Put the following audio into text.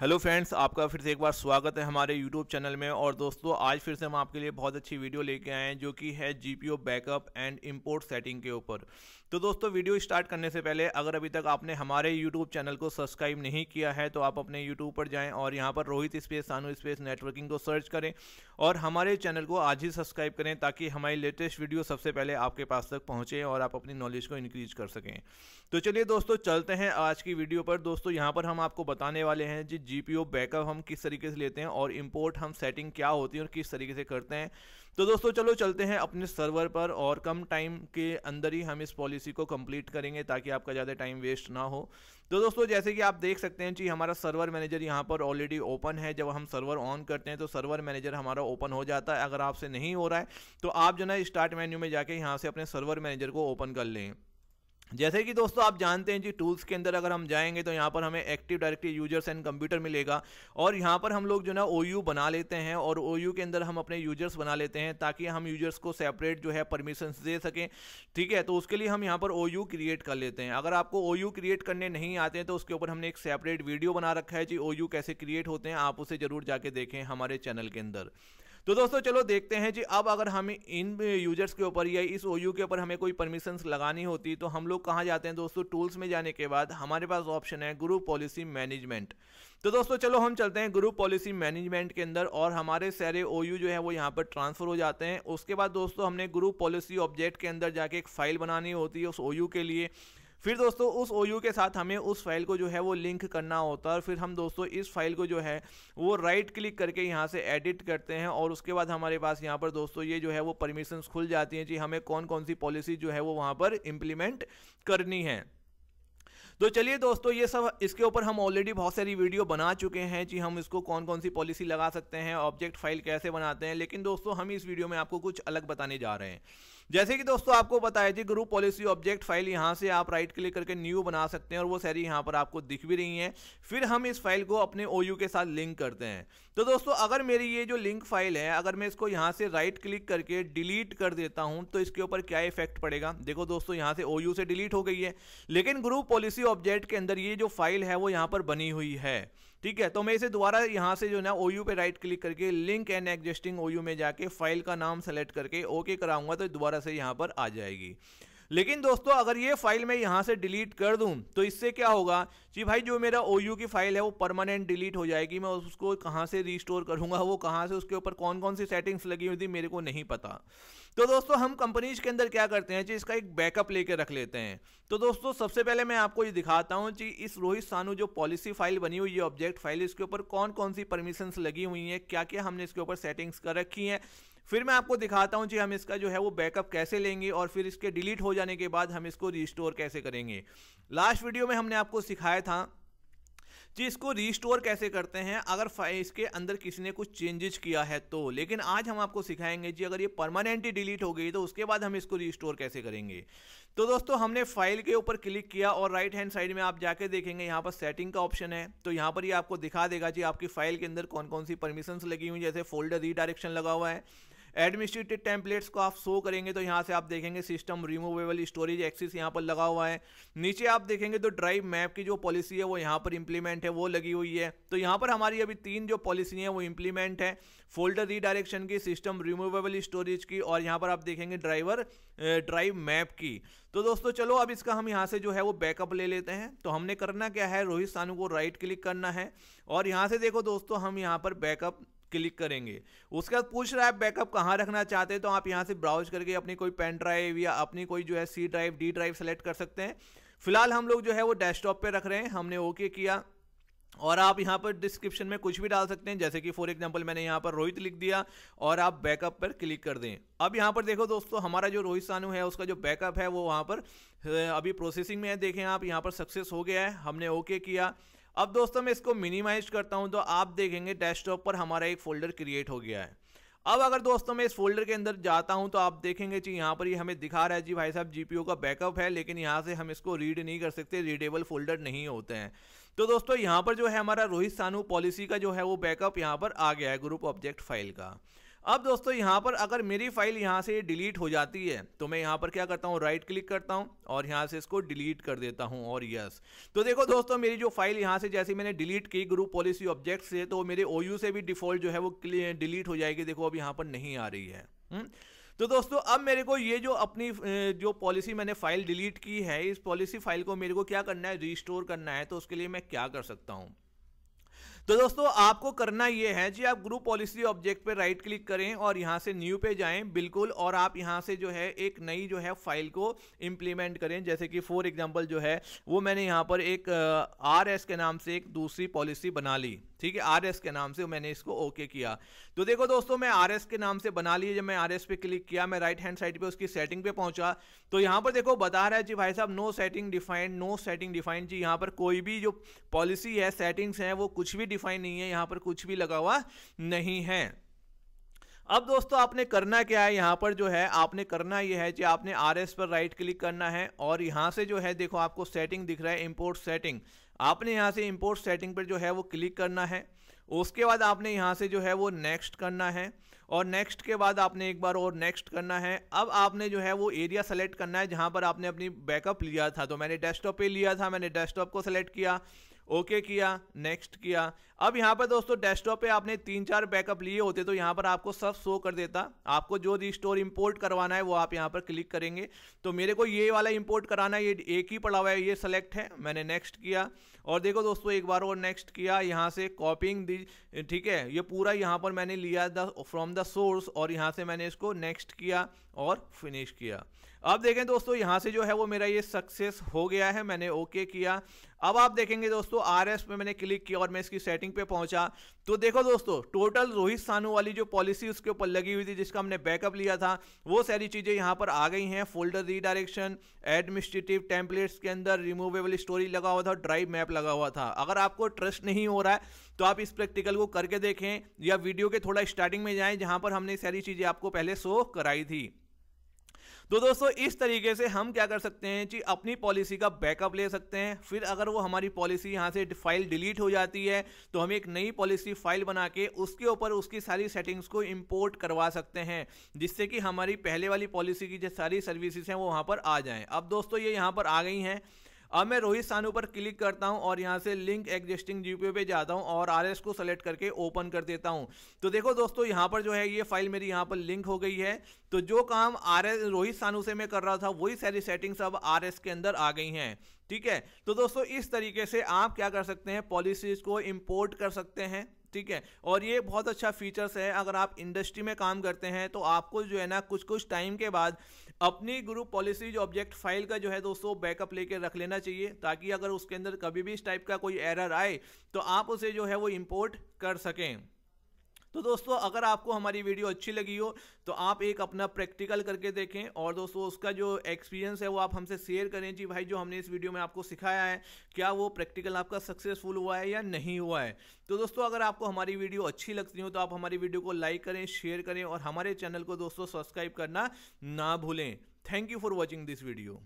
Hello friends आपका फिर से एक बार स्वागत है हमारे यूट्यूब चैनल में और दोस्तों आज फिर से हम आपके लिए बहुत अच्छी वीडियो लेके आए हैं जो कि है GPO backup and import setting के ऊपर तो दोस्तों वीडियो स्टार्ट करने से पहले अगर अभी तक आपने हमारे यूट्यूब चैनल को सब्सक्राइब नहीं किया है तो आप अपने यूट्यूब पर जाएँ और यहाँ पर Rohit space Sanu space networking को सर्च करें और हमारे चैनल को आज ही सब्सक्राइब करें ताकि हमारी लेटेस्ट वीडियो सबसे पहले आपके पास तक पहुँचे और आप अपनी नॉलेज को इंक्रीज कर सकें तो चलिए दोस्तों चलते हैं आज की वीडियो पर दोस्तों यहाँ पर हम आपको बताने वाले हैं जी जी बैकअप हम किस तरीके से लेते हैं और इम्पोर्ट हम सेटिंग क्या होती है और किस तरीके से करते हैं तो दोस्तों चलो चलते हैं अपने सर्वर पर और कम टाइम के अंदर ही हम इस पॉलिसी इसी को कंप्लीट करेंगे ताकि आपका ज़्यादा टाइम वेस्ट ना हो तो दोस्तों जैसे कि आप देख सकते हैं कि हमारा सर्वर मैनेजर यहाँ पर ऑलरेडी ओपन है जब हम सर्वर ऑन करते हैं तो सर्वर मैनेजर हमारा ओपन हो जाता है अगर आपसे नहीं हो रहा है तो आप जो ना स्टार्ट मेन्यू में जाके यहाँ से अपने सर्वर मैनेजर को ओपन कर लें जैसे कि दोस्तों आप जानते हैं जी टूल्स के अंदर अगर हम जाएंगे तो यहाँ पर हमें active directory users and computer मिलेगा और यहाँ पर हम लोग जो ना ओ बना लेते हैं और ओ के अंदर हम अपने यूजर्स बना लेते हैं ताकि हम यूजर्स को सेपरेट जो है परमिशन दे सकें ठीक है तो उसके लिए हम यहाँ पर ओ क्रिएट कर लेते हैं अगर आपको ओ क्रिएट करने नहीं आते हैं तो उसके ऊपर हमने एक सेपरेट वीडियो बना रखा है जी ओ कैसे क्रिएट होते हैं आप उसे ज़रूर जाके देखें हमारे चैनल के अंदर तो दोस्तों चलो देखते हैं जी अब अगर हमें इन यूजर्स के ऊपर या इस ओ के ऊपर हमें कोई परमिशन लगानी होती तो हम लोग कहाँ जाते हैं दोस्तों टूल्स में जाने के बाद हमारे पास ऑप्शन है ग्रुप पॉलिसी मैनेजमेंट तो दोस्तों चलो हम चलते हैं ग्रुप पॉलिसी मैनेजमेंट के अंदर और हमारे सारे ओ जो है वो यहाँ पर ट्रांसफर हो जाते हैं उसके बाद दोस्तों हमने ग्रुप पॉलिसी ऑब्जेक्ट के अंदर जाके एक फाइल बनानी होती है उस ओ के लिए फिर दोस्तों उस ओ के साथ हमें उस फाइल को जो है वो लिंक करना होता है और फिर हम दोस्तों इस फाइल को जो है वो राइट क्लिक करके यहाँ से एडिट करते हैं और उसके बाद हमारे पास यहाँ पर दोस्तों ये जो है वो परमिशन खुल जाती हैं जी हमें कौन कौन सी पॉलिसी जो है वो वहाँ पर इम्प्लीमेंट करनी है तो चलिए दोस्तों ये सब इसके ऊपर हम ऑलरेडी बहुत सारी वीडियो बना चुके हैं कि हम इसको कौन कौन सी पॉलिसी लगा सकते हैं ऑब्जेक्ट फाइल कैसे बनाते हैं लेकिन दोस्तों हम इस वीडियो में आपको कुछ अलग बताने जा रहे हैं जैसे कि दोस्तों आपको बताया जी ग्रुप पॉलिसी ऑब्जेक्ट फाइल यहाँ से आप राइट क्लिक करके न्यू बना सकते हैं और वो सारी यहाँ पर आपको दिख भी रही हैं फिर हम इस फाइल को अपने ओ के साथ लिंक करते हैं तो दोस्तों अगर मेरी ये जो लिंक फाइल है अगर मैं इसको यहाँ से राइट क्लिक करके डिलीट कर देता हूँ तो इसके ऊपर क्या इफेक्ट पड़ेगा देखो दोस्तों यहाँ से ओ से डिलीट हो गई है लेकिन ग्रुप पॉलिसी ऑब्जेक्ट के अंदर ये जो फाइल है वो यहाँ पर बनी हुई है ठीक है तो मैं इसे दोबारा यहाँ से जो ना ओयू पे राइट क्लिक करके लिंक एंड एग्जिस्टिंग ओयू में जाके फाइल का नाम सेलेक्ट करके ओके कराऊंगा तो दोबारा से यहाँ पर आ जाएगी लेकिन दोस्तों अगर ये फाइल मैं यहाँ से डिलीट कर दूँ तो इससे क्या होगा कि भाई जो मेरा ओ की फाइल है वो परमानेंट डिलीट हो जाएगी मैं उसको कहाँ से रिस्टोर करूँगा वो कहाँ से उसके ऊपर कौन कौन सी सेटिंग्स लगी हुई थी मेरे को नहीं पता तो दोस्तों हम कंपनीज के अंदर क्या करते हैं जी इसका एक बैकअप लेके रख लेते हैं तो दोस्तों सबसे पहले मैं आपको ये दिखाता हूँ कि इस रोहित सानू जो पॉलिसी फाइल बनी हुई है ऑब्जेक्ट फाइल इसके ऊपर कौन कौन सी परमिशंस लगी हुई हैं क्या क्या हमने इसके ऊपर सेटिंग्स कर रखी हैं फिर मैं आपको दिखाता हूँ जी हम इसका जो है वो बैकअप कैसे लेंगे और फिर इसके डिलीट हो जाने के बाद हम इसको रिस्टोर कैसे करेंगे लास्ट वीडियो में हमने आपको सिखाया था जी इसको रिस्टोर कैसे करते हैं अगर इसके अंदर किसी ने कुछ चेंजेस किया है तो लेकिन आज हम आपको सिखाएंगे जी अगर ये परमानेंटली डिलीट हो गई तो उसके बाद हम इसको रिस्टोर कैसे करेंगे तो दोस्तों हमने फाइल के ऊपर क्लिक किया और राइट हैंड साइड में आप जाके देखेंगे यहाँ पर सेटिंग का ऑप्शन है तो यहाँ पर ये यह आपको दिखा देगा जी आपकी फाइल के अंदर कौन कौन सी परमिशंस लगी हुई जैसे फोल्डर रीडायरेक्शन लगा हुआ है एडमिनिस्ट्रेटिव टेम्पलेट्स को आप शो करेंगे तो यहाँ से आप देखेंगे सिस्टम रिमूवेबल स्टोरेज एक्सिस यहाँ पर लगा हुआ है नीचे आप देखेंगे तो ड्राइव मैप की जो पॉलिसी है वो यहाँ पर इंप्लीमेंट है वो लगी हुई है तो यहाँ पर हमारी अभी तीन जो पॉलिसी है वो इंप्लीमेंट है फोल्डर रीडायरेक्शन की सिस्टम रिमूवेबल स्टोरेज की और यहाँ पर आप देखेंगे ड्राइवर ड्राइव मैप की तो दोस्तों चलो अब इसका हम यहाँ से जो है वो बैकअप ले लेते हैं तो हमने करना क्या है रोहित सानू को राइट क्लिक करना है और यहाँ से देखो दोस्तों हम यहाँ पर बैकअप क्लिक करेंगे उसके बाद पूछ रहा है बैकअप कहाँ रखना चाहते हैं तो आप यहाँ से ब्राउज करके अपनी कोई पेन ड्राइव या अपनी कोई जो है C drive D drive select कर सकते हैं फिलहाल हम लोग जो है वो डेस्कटॉप पे रख रहे हैं हमने ओके किया और आप यहाँ पर डिस्क्रिप्शन में कुछ भी डाल सकते हैं जैसे कि फॉर एग्जांपल मैंने यहाँ पर रोहित लिख दिया और आप बैकअप पर क्लिक कर दें अब यहाँ पर देखो दोस्तों हमारा जो रोहित सानू है उसका जो बैकअप है वो वहाँ पर अभी प्रोसेसिंग में है देखें आप यहाँ पर सक्सेस हो गया है हमने ओके किया अब दोस्तों मैं इसको मिनिमाइज करता हूँ तो आप देखेंगे डेस्कटॉप पर हमारा एक फोल्डर क्रिएट हो गया है अब अगर दोस्तों मैं इस फोल्डर के अंदर जाता हूं तो आप देखेंगे जी यहाँ पर ही हमें दिखा रहा है जी भाई साहब जीपीयू का बैकअप है लेकिन यहाँ से हम इसको रीड नहीं कर सकते रीडेबल फोल्डर नहीं होते हैं तो दोस्तों यहाँ पर जो है हमारा रोहित सानू पॉलिसी का जो है वो बैकअप यहाँ पर आ गया है ग्रुप ऑब्जेक्ट फाइल का अब दोस्तों यहाँ पर अगर मेरी फाइल यहाँ से डिलीट हो जाती है तो मैं यहाँ पर क्या करता हूँ राइट क्लिक करता हूँ और यहाँ से इसको डिलीट कर देता हूँ और यस तो देखो दोस्तों मेरी जो फाइल यहाँ से जैसे मैंने डिलीट की ग्रुप पॉलिसी ऑब्जेक्ट से तो मेरे ओ से भी डिफॉल्ट जो है वो डिलीट हो जाएगी देखो अब यहाँ पर नहीं आ रही है हम्म? तो दोस्तों अब मेरे को ये जो अपनी जो पॉलिसी मैंने फाइल डिलीट की है इस पॉलिसी फाइल को मेरे को क्या करना है रिस्टोर करना है तो उसके लिए मैं क्या कर सकता हूँ तो दोस्तों आपको करना यह है जी आप ग्रुप पॉलिसी ऑब्जेक्ट पर राइट क्लिक करें और यहाँ से न्यू पे जाएं बिल्कुल और आप यहाँ से जो है एक नई जो है फाइल को इम्प्लीमेंट करें जैसे कि फॉर एग्जाम्पल जो है वो मैंने यहाँ पर एक आर एस के नाम से एक दूसरी पॉलिसी बना ली ठीक है आर एस के नाम से मैंने इसको ओके किया तो देखो दोस्तों मैं आर एस के नाम से बना लिए जब मैं आर एस पे क्लिक किया मैं राइट हैंड साइड पे उसकी सेटिंग पे पहुंचा तो यहाँ पर देखो बता रहा है जी भाई साहब no setting defined no setting defined जी यहाँ पर कोई भी जो पॉलिसी है सेटिंग्स है वो कुछ भी डिफाइन नहीं है यहाँ पर कुछ भी लगा हुआ नहीं है अब दोस्तों आपने करना क्या है यहाँ पर जो है आपने करना यह है कि आपने आर एस पर राइट क्लिक करना है और यहाँ से जो है देखो आपको सेटिंग दिख रहा है इम्पोर्ट सेटिंग आपने यहाँ से इम्पोर्ट सेटिंग पर जो है वो क्लिक करना है उसके बाद आपने यहाँ से जो है वो नेक्स्ट करना है और नेक्स्ट के बाद आपने एक बार और नेक्स्ट करना है अब आपने जो है वो एरिया सेलेक्ट करना है जहाँ पर आपने अपनी बैकअप लिया था तो मैंने डेस्कटॉप पे लिया था मैंने डेस्कटॉप को सेलेक्ट किया ओके किया नेक्स्ट किया अब यहाँ पर दोस्तों डेस्कटॉप पे आपने तीन चार बैकअप लिए होते तो यहाँ पर आपको सब शो कर देता आपको जो रिस्टोर इंपोर्ट करवाना है वो आप यहाँ पर क्लिक करेंगे तो मेरे को ये वाला इंपोर्ट कराना है ये एक ही पड़ा हुआ है ये सेलेक्ट है मैंने नेक्स्ट किया और देखो दोस्तों एक बार और नेक्स्ट किया यहाँ से कॉपिंग दी ठीक है ये पूरा यहाँ पर मैंने लिया द फ्रॉम द सोर्स और यहाँ से मैंने इसको नेक्स्ट किया और फिनिश किया अब देखें दोस्तों यहाँ से जो है वो मेरा ये सक्सेस हो गया है मैंने ओके किया अब आप देखेंगे दोस्तों आर एस पे मैंने क्लिक किया और मैं इसकी सेटिंग पे पहुंचा तो देखो दोस्तों टोटल रोहित सानू वाली जो पॉलिसी उसके ऊपर लगी हुई थी जिसका हमने बैकअप लिया था वो सारी चीज़ें यहाँ पर आ गई हैं फोल्डर रीडायरेक्शन एडमिनिस्ट्रेटिव टेम्पलेट्स के अंदर रिमूवेबल स्टोरी लगा हुआ था ड्राइव मैप लगा हुआ था अगर आपको ट्रस्ट नहीं हो रहा है तो आप इस प्रैक्टिकल को करके देखें या वीडियो के थोड़ा स्टार्टिंग में जाएं जहां पर हमने सारी चीजें आपको पहले शो कराई थी तो दोस्तों इस तरीके से हम क्या कर सकते हैं कि अपनी पॉलिसी का बैकअप ले सकते हैं फिर अगर वो हमारी पॉलिसी यहाँ से फाइल डिलीट हो जाती है तो हम एक नई पॉलिसी फाइल बना के उसके ऊपर उसकी सारी सेटिंग्स को इंपोर्ट करवा सकते हैं जिससे कि हमारी पहले वाली पॉलिसी की जो सारी सर्विसेज हैं वो वहाँ पर आ जाएँ अब दोस्तों ये यहाँ पर आ गई हैं अब मैं रोहित सानू पर क्लिक करता हूँ और यहाँ से लिंक एग्जिस्टिंग जीपीओ पे जाता हूँ और आर को सेलेक्ट करके ओपन कर देता हूँ तो देखो दोस्तों यहाँ पर जो है ये फाइल मेरी यहाँ पर लिंक हो गई है तो जो काम आर रोहित सानू से मैं कर रहा था वही सारी सेटिंग्स अब आर के अंदर आ गई हैं ठीक है तो दोस्तों इस तरीके से आप क्या कर सकते हैं पॉलिसीज को इम्पोर्ट कर सकते हैं ठीक है और ये बहुत अच्छा फीचर्स है अगर आप इंडस्ट्री में काम करते हैं तो आपको जो है ना कुछ कुछ टाइम के बाद अपनी ग्रुप पॉलिसी जो ऑब्जेक्ट फाइल का जो है दोस्तों बैकअप लेके रख लेना चाहिए ताकि अगर उसके अंदर कभी भी इस टाइप का कोई एरर आए तो आप उसे जो है वो इम्पोर्ट कर सकें तो दोस्तों अगर आपको हमारी वीडियो अच्छी लगी हो तो आप एक अपना प्रैक्टिकल करके देखें और दोस्तों उसका जो एक्सपीरियंस है वो आप हमसे शेयर करें जी भाई जो हमने इस वीडियो में आपको सिखाया है क्या वो प्रैक्टिकल आपका सक्सेसफुल हुआ है या नहीं हुआ है तो दोस्तों अगर आपको हमारी वीडियो अच्छी लगती हो तो आप हमारी वीडियो को लाइक करें शेयर करें और हमारे चैनल को दोस्तों सब्सक्राइब करना ना भूलें thank you for watching this video